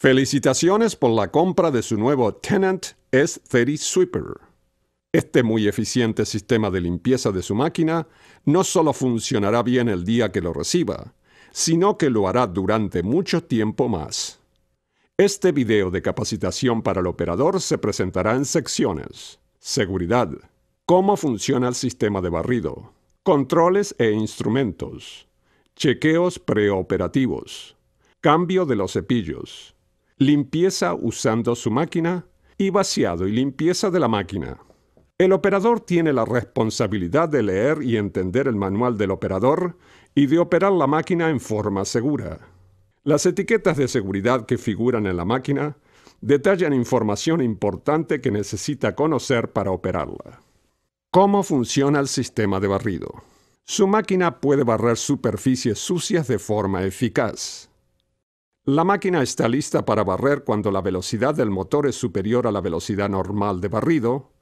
Felicitaciones por la compra de su nuevo Tenant S30 Sweeper. Este muy eficiente sistema de limpieza de su máquina no solo funcionará bien el día que lo reciba, sino que lo hará durante mucho tiempo más. Este video de capacitación para el operador se presentará en secciones. Seguridad. Cómo funciona el sistema de barrido. Controles e instrumentos. Chequeos preoperativos. Cambio de los cepillos limpieza usando su máquina y vaciado y limpieza de la máquina. El operador tiene la responsabilidad de leer y entender el manual del operador y de operar la máquina en forma segura. Las etiquetas de seguridad que figuran en la máquina detallan información importante que necesita conocer para operarla. ¿Cómo funciona el sistema de barrido? Su máquina puede barrer superficies sucias de forma eficaz. La máquina está lista para barrer cuando la velocidad del motor es superior a la velocidad normal de barrido,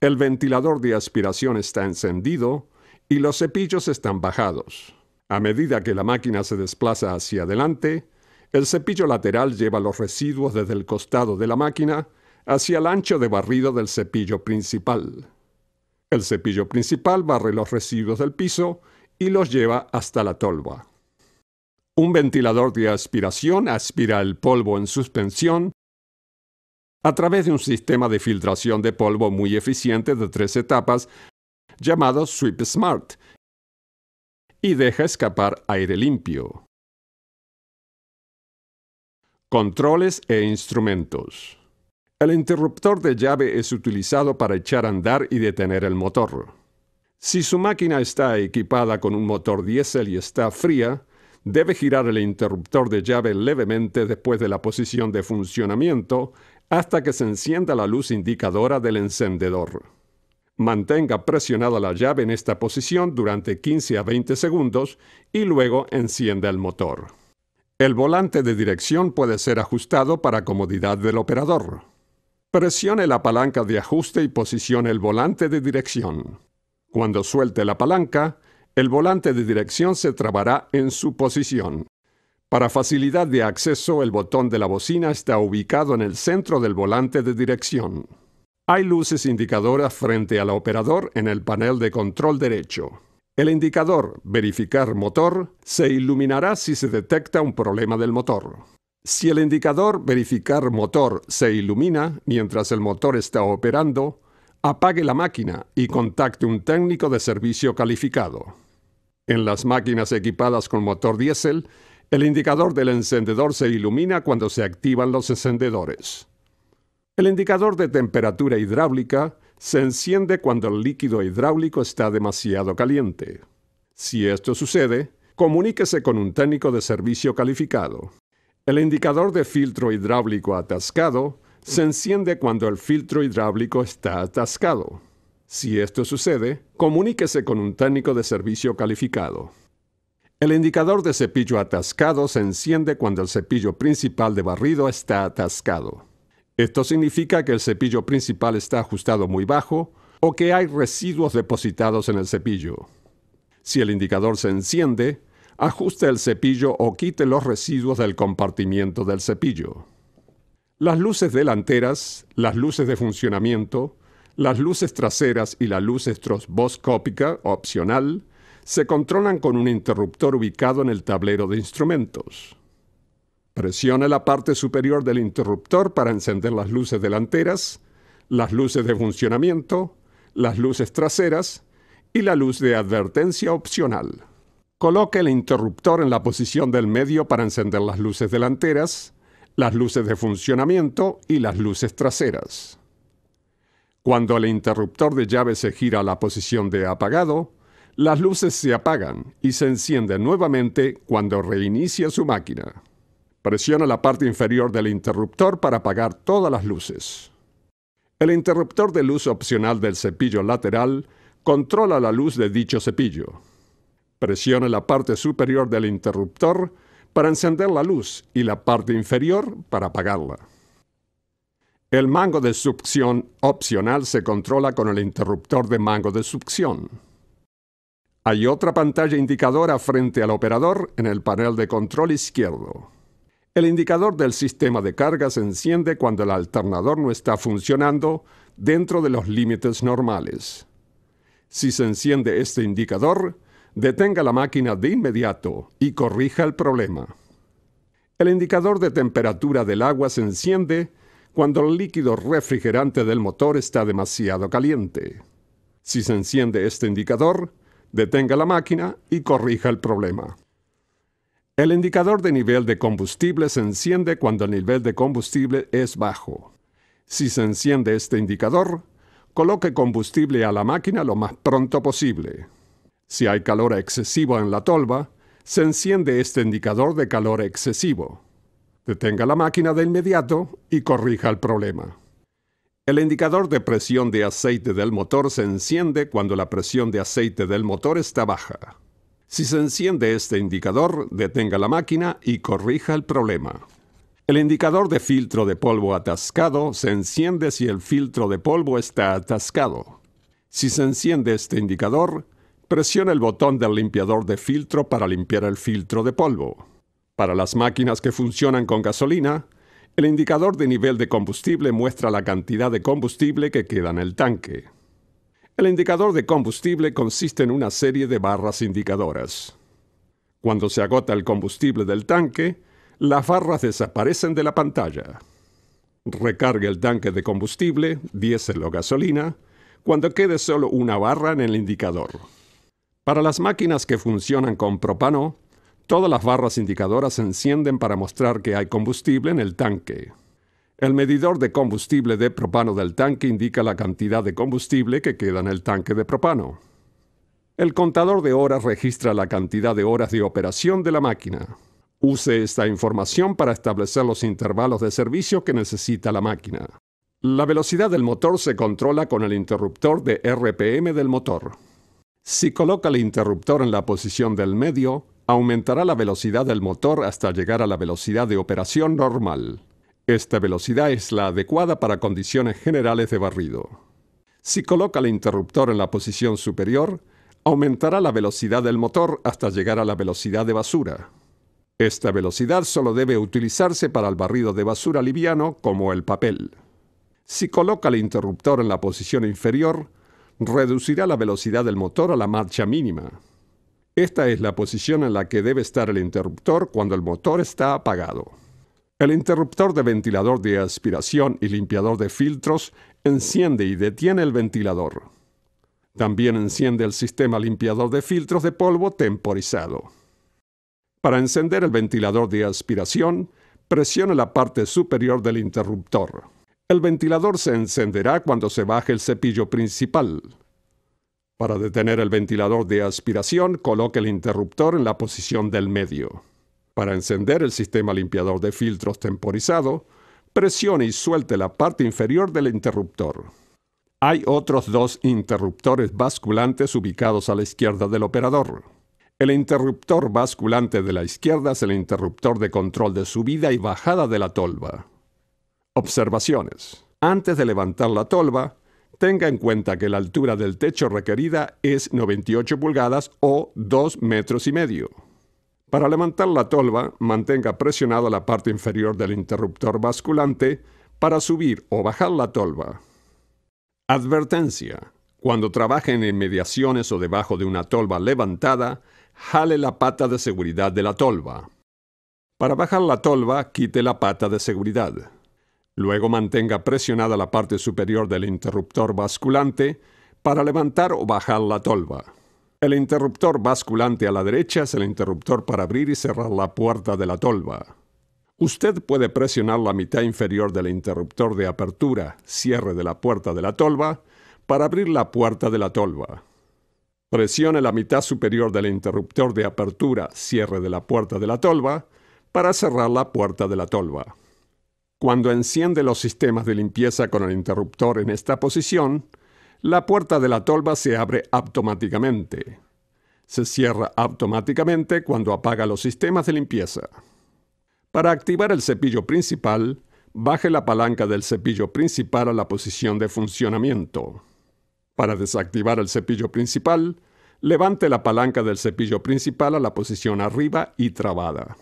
el ventilador de aspiración está encendido y los cepillos están bajados. A medida que la máquina se desplaza hacia adelante, el cepillo lateral lleva los residuos desde el costado de la máquina hacia el ancho de barrido del cepillo principal. El cepillo principal barre los residuos del piso y los lleva hasta la tolva. Un ventilador de aspiración aspira el polvo en suspensión a través de un sistema de filtración de polvo muy eficiente de tres etapas llamado Sweep Smart y deja escapar aire limpio. Controles e instrumentos. El interruptor de llave es utilizado para echar a andar y detener el motor. Si su máquina está equipada con un motor diésel y está fría, debe girar el interruptor de llave levemente después de la posición de funcionamiento hasta que se encienda la luz indicadora del encendedor. Mantenga presionada la llave en esta posición durante 15 a 20 segundos y luego encienda el motor. El volante de dirección puede ser ajustado para comodidad del operador. Presione la palanca de ajuste y posicione el volante de dirección. Cuando suelte la palanca, el volante de dirección se trabará en su posición. Para facilidad de acceso, el botón de la bocina está ubicado en el centro del volante de dirección. Hay luces indicadoras frente al operador en el panel de control derecho. El indicador Verificar motor se iluminará si se detecta un problema del motor. Si el indicador Verificar motor se ilumina mientras el motor está operando, apague la máquina y contacte un técnico de servicio calificado. En las máquinas equipadas con motor diésel, el indicador del encendedor se ilumina cuando se activan los encendedores. El indicador de temperatura hidráulica se enciende cuando el líquido hidráulico está demasiado caliente. Si esto sucede, comuníquese con un técnico de servicio calificado. El indicador de filtro hidráulico atascado se enciende cuando el filtro hidráulico está atascado. Si esto sucede, comuníquese con un técnico de servicio calificado. El indicador de cepillo atascado se enciende cuando el cepillo principal de barrido está atascado. Esto significa que el cepillo principal está ajustado muy bajo o que hay residuos depositados en el cepillo. Si el indicador se enciende, ajuste el cepillo o quite los residuos del compartimiento del cepillo. Las luces delanteras, las luces de funcionamiento, las luces traseras y la luz estroboscópica, opcional, se controlan con un interruptor ubicado en el tablero de instrumentos. Presione la parte superior del interruptor para encender las luces delanteras, las luces de funcionamiento, las luces traseras y la luz de advertencia opcional. Coloque el interruptor en la posición del medio para encender las luces delanteras, las luces de funcionamiento y las luces traseras. Cuando el interruptor de llave se gira a la posición de apagado, las luces se apagan y se encienden nuevamente cuando reinicia su máquina. Presiona la parte inferior del interruptor para apagar todas las luces. El interruptor de luz opcional del cepillo lateral controla la luz de dicho cepillo. Presiona la parte superior del interruptor para encender la luz y la parte inferior para apagarla. El mango de succión opcional se controla con el interruptor de mango de succión. Hay otra pantalla indicadora frente al operador en el panel de control izquierdo. El indicador del sistema de carga se enciende cuando el alternador no está funcionando dentro de los límites normales. Si se enciende este indicador, detenga la máquina de inmediato y corrija el problema. El indicador de temperatura del agua se enciende cuando el líquido refrigerante del motor está demasiado caliente. Si se enciende este indicador, detenga la máquina y corrija el problema. El indicador de nivel de combustible se enciende cuando el nivel de combustible es bajo. Si se enciende este indicador, coloque combustible a la máquina lo más pronto posible. Si hay calor excesivo en la tolva, se enciende este indicador de calor excesivo. Detenga la máquina de inmediato y corrija el problema. El indicador de presión de aceite del motor se enciende cuando la presión de aceite del motor está baja. Si se enciende este indicador, detenga la máquina y corrija el problema. El indicador de filtro de polvo atascado se enciende si el filtro de polvo está atascado. Si se enciende este indicador, presione el botón del limpiador de filtro para limpiar el filtro de polvo. Para las máquinas que funcionan con gasolina, el indicador de nivel de combustible muestra la cantidad de combustible que queda en el tanque. El indicador de combustible consiste en una serie de barras indicadoras. Cuando se agota el combustible del tanque, las barras desaparecen de la pantalla. Recargue el tanque de combustible, diésel o gasolina, cuando quede solo una barra en el indicador. Para las máquinas que funcionan con propano, Todas las barras indicadoras se encienden para mostrar que hay combustible en el tanque. El medidor de combustible de propano del tanque indica la cantidad de combustible que queda en el tanque de propano. El contador de horas registra la cantidad de horas de operación de la máquina. Use esta información para establecer los intervalos de servicio que necesita la máquina. La velocidad del motor se controla con el interruptor de RPM del motor. Si coloca el interruptor en la posición del medio, aumentará la velocidad del motor hasta llegar a la velocidad de operación normal. Esta velocidad es la adecuada para condiciones generales de barrido. Si coloca el interruptor en la posición superior, aumentará la velocidad del motor hasta llegar a la velocidad de basura. Esta velocidad solo debe utilizarse para el barrido de basura liviano como el papel. Si coloca el interruptor en la posición inferior, reducirá la velocidad del motor a la marcha mínima. Esta es la posición en la que debe estar el interruptor cuando el motor está apagado. El interruptor de ventilador de aspiración y limpiador de filtros enciende y detiene el ventilador. También enciende el sistema limpiador de filtros de polvo temporizado. Para encender el ventilador de aspiración, presione la parte superior del interruptor. El ventilador se encenderá cuando se baje el cepillo principal. Para detener el ventilador de aspiración, coloque el interruptor en la posición del medio. Para encender el sistema limpiador de filtros temporizado, presione y suelte la parte inferior del interruptor. Hay otros dos interruptores basculantes ubicados a la izquierda del operador. El interruptor basculante de la izquierda es el interruptor de control de subida y bajada de la tolva. Observaciones. Antes de levantar la tolva, Tenga en cuenta que la altura del techo requerida es 98 pulgadas o 2 metros y medio. Para levantar la tolva, mantenga presionada la parte inferior del interruptor basculante para subir o bajar la tolva. Advertencia. Cuando trabajen en mediaciones o debajo de una tolva levantada, jale la pata de seguridad de la tolva. Para bajar la tolva, quite la pata de seguridad. Luego mantenga presionada la parte superior del interruptor basculante para levantar o bajar la tolva. El interruptor basculante a la derecha es el interruptor para abrir y cerrar la puerta de la tolva. Usted puede presionar la mitad inferior del interruptor de apertura, cierre de la puerta de la tolva, para abrir la puerta de la tolva. Presione la mitad superior del interruptor de apertura, cierre de la puerta de la tolva, para cerrar la puerta de la tolva. Cuando enciende los sistemas de limpieza con el interruptor en esta posición, la puerta de la tolva se abre automáticamente. Se cierra automáticamente cuando apaga los sistemas de limpieza. Para activar el cepillo principal, baje la palanca del cepillo principal a la posición de funcionamiento. Para desactivar el cepillo principal, levante la palanca del cepillo principal a la posición arriba y trabada.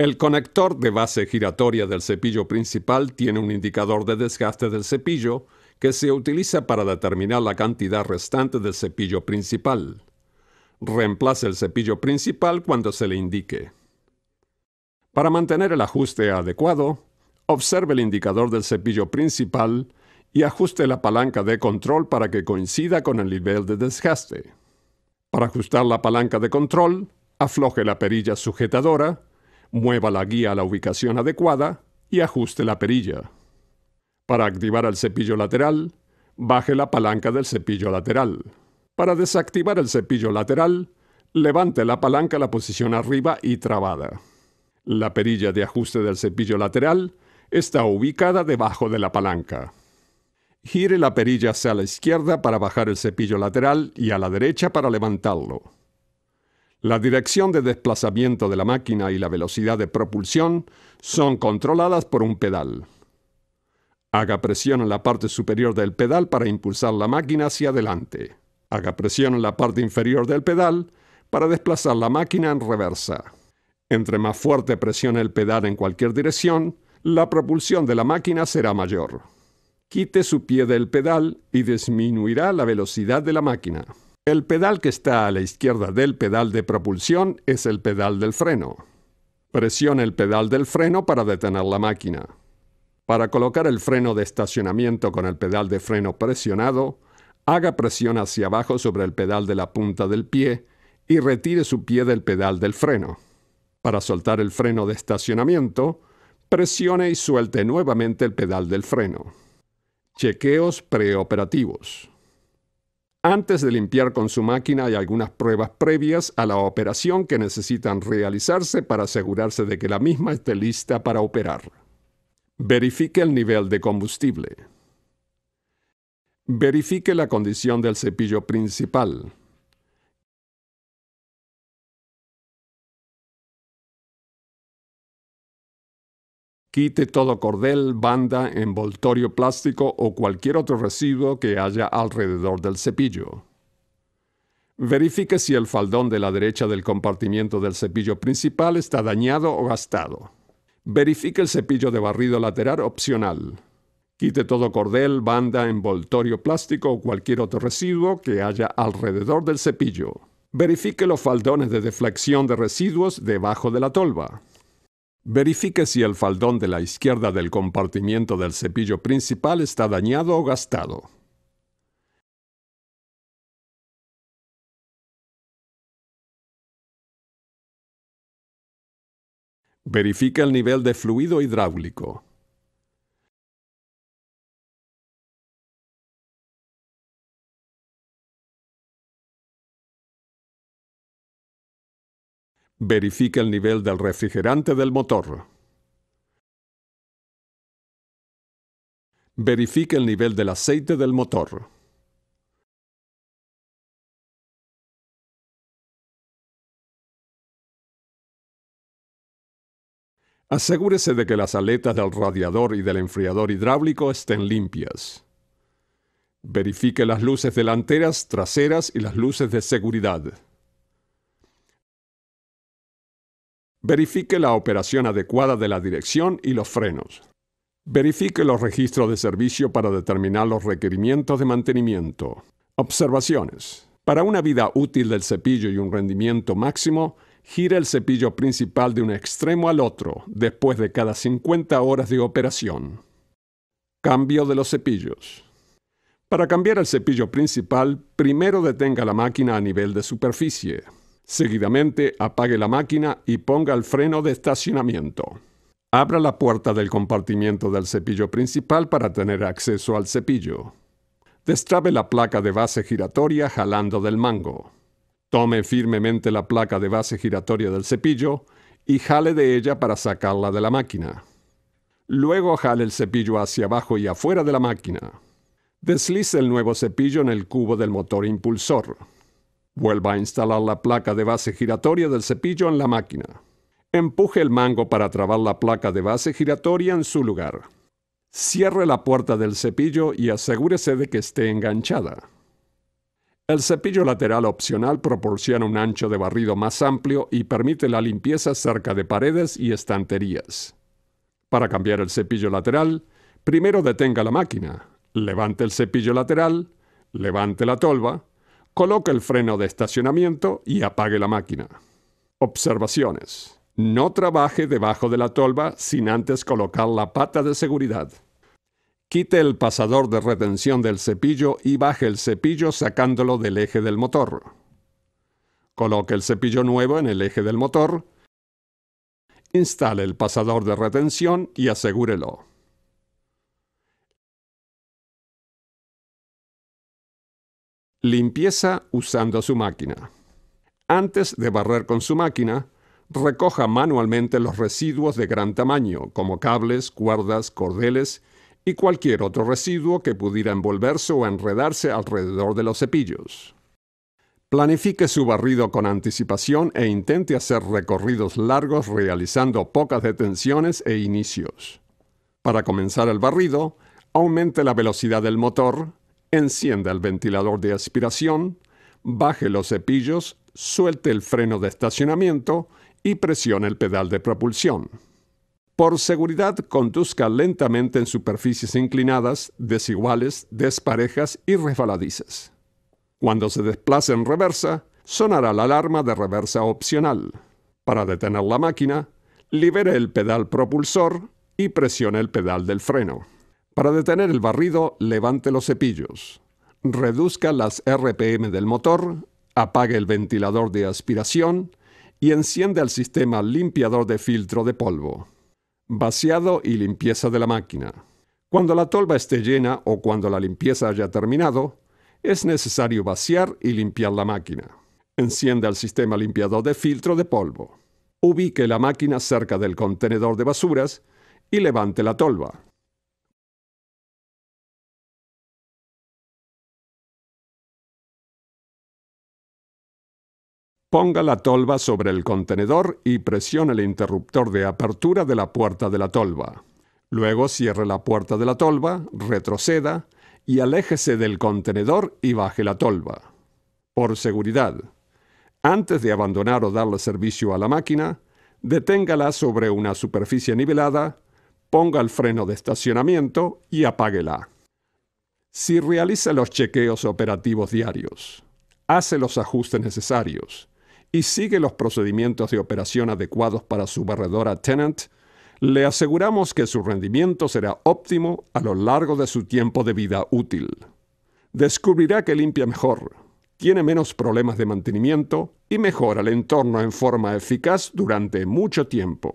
El conector de base giratoria del cepillo principal tiene un indicador de desgaste del cepillo que se utiliza para determinar la cantidad restante del cepillo principal. Reemplace el cepillo principal cuando se le indique. Para mantener el ajuste adecuado, observe el indicador del cepillo principal y ajuste la palanca de control para que coincida con el nivel de desgaste. Para ajustar la palanca de control, afloje la perilla sujetadora mueva la guía a la ubicación adecuada y ajuste la perilla. Para activar el cepillo lateral, baje la palanca del cepillo lateral. Para desactivar el cepillo lateral, levante la palanca a la posición arriba y trabada. La perilla de ajuste del cepillo lateral está ubicada debajo de la palanca. Gire la perilla hacia la izquierda para bajar el cepillo lateral y a la derecha para levantarlo. La dirección de desplazamiento de la máquina y la velocidad de propulsión son controladas por un pedal. Haga presión en la parte superior del pedal para impulsar la máquina hacia adelante. Haga presión en la parte inferior del pedal para desplazar la máquina en reversa. Entre más fuerte presione el pedal en cualquier dirección, la propulsión de la máquina será mayor. Quite su pie del pedal y disminuirá la velocidad de la máquina. El pedal que está a la izquierda del pedal de propulsión es el pedal del freno. Presione el pedal del freno para detener la máquina. Para colocar el freno de estacionamiento con el pedal de freno presionado, haga presión hacia abajo sobre el pedal de la punta del pie y retire su pie del pedal del freno. Para soltar el freno de estacionamiento, presione y suelte nuevamente el pedal del freno. Chequeos preoperativos antes de limpiar con su máquina hay algunas pruebas previas a la operación que necesitan realizarse para asegurarse de que la misma esté lista para operar. Verifique el nivel de combustible. Verifique la condición del cepillo principal. Quite todo cordel, banda, envoltorio plástico o cualquier otro residuo que haya alrededor del cepillo. Verifique si el faldón de la derecha del compartimiento del cepillo principal está dañado o gastado. Verifique el cepillo de barrido lateral opcional. Quite todo cordel, banda, envoltorio plástico o cualquier otro residuo que haya alrededor del cepillo. Verifique los faldones de deflexión de residuos debajo de la tolva. Verifique si el faldón de la izquierda del compartimiento del cepillo principal está dañado o gastado. Verifique el nivel de fluido hidráulico. Verifique el nivel del refrigerante del motor. Verifique el nivel del aceite del motor. Asegúrese de que las aletas del radiador y del enfriador hidráulico estén limpias. Verifique las luces delanteras, traseras y las luces de seguridad. Verifique la operación adecuada de la dirección y los frenos. Verifique los registros de servicio para determinar los requerimientos de mantenimiento. Observaciones. Para una vida útil del cepillo y un rendimiento máximo, gire el cepillo principal de un extremo al otro después de cada 50 horas de operación. Cambio de los cepillos. Para cambiar el cepillo principal, primero detenga la máquina a nivel de superficie. Seguidamente apague la máquina y ponga el freno de estacionamiento. Abra la puerta del compartimiento del cepillo principal para tener acceso al cepillo. Destrabe la placa de base giratoria jalando del mango. Tome firmemente la placa de base giratoria del cepillo y jale de ella para sacarla de la máquina. Luego jale el cepillo hacia abajo y afuera de la máquina. Deslice el nuevo cepillo en el cubo del motor impulsor. Vuelva a instalar la placa de base giratoria del cepillo en la máquina. Empuje el mango para trabar la placa de base giratoria en su lugar. Cierre la puerta del cepillo y asegúrese de que esté enganchada. El cepillo lateral opcional proporciona un ancho de barrido más amplio y permite la limpieza cerca de paredes y estanterías. Para cambiar el cepillo lateral, primero detenga la máquina, levante el cepillo lateral, levante la tolva, Coloque el freno de estacionamiento y apague la máquina. Observaciones. No trabaje debajo de la tolva sin antes colocar la pata de seguridad. Quite el pasador de retención del cepillo y baje el cepillo sacándolo del eje del motor. Coloque el cepillo nuevo en el eje del motor. Instale el pasador de retención y asegúrelo. Limpieza usando su máquina. Antes de barrer con su máquina, recoja manualmente los residuos de gran tamaño, como cables, cuerdas, cordeles y cualquier otro residuo que pudiera envolverse o enredarse alrededor de los cepillos. Planifique su barrido con anticipación e intente hacer recorridos largos realizando pocas detenciones e inicios. Para comenzar el barrido, aumente la velocidad del motor, encienda el ventilador de aspiración, baje los cepillos, suelte el freno de estacionamiento y presione el pedal de propulsión. Por seguridad, conduzca lentamente en superficies inclinadas, desiguales, desparejas y resbaladizas. Cuando se desplace en reversa, sonará la alarma de reversa opcional. Para detener la máquina, libere el pedal propulsor y presione el pedal del freno. Para detener el barrido, levante los cepillos. Reduzca las RPM del motor, apague el ventilador de aspiración y encienda el sistema limpiador de filtro de polvo. Vaciado y limpieza de la máquina. Cuando la tolva esté llena o cuando la limpieza haya terminado, es necesario vaciar y limpiar la máquina. Encienda el sistema limpiador de filtro de polvo. Ubique la máquina cerca del contenedor de basuras y levante la tolva. Ponga la tolva sobre el contenedor y presione el interruptor de apertura de la puerta de la tolva. Luego cierre la puerta de la tolva, retroceda y aléjese del contenedor y baje la tolva. Por seguridad, antes de abandonar o darle servicio a la máquina, deténgala sobre una superficie nivelada, ponga el freno de estacionamiento y apáguela. Si realiza los chequeos operativos diarios, hace los ajustes necesarios, y sigue los procedimientos de operación adecuados para su barredora Tenant, le aseguramos que su rendimiento será óptimo a lo largo de su tiempo de vida útil. Descubrirá que limpia mejor, tiene menos problemas de mantenimiento y mejora el entorno en forma eficaz durante mucho tiempo.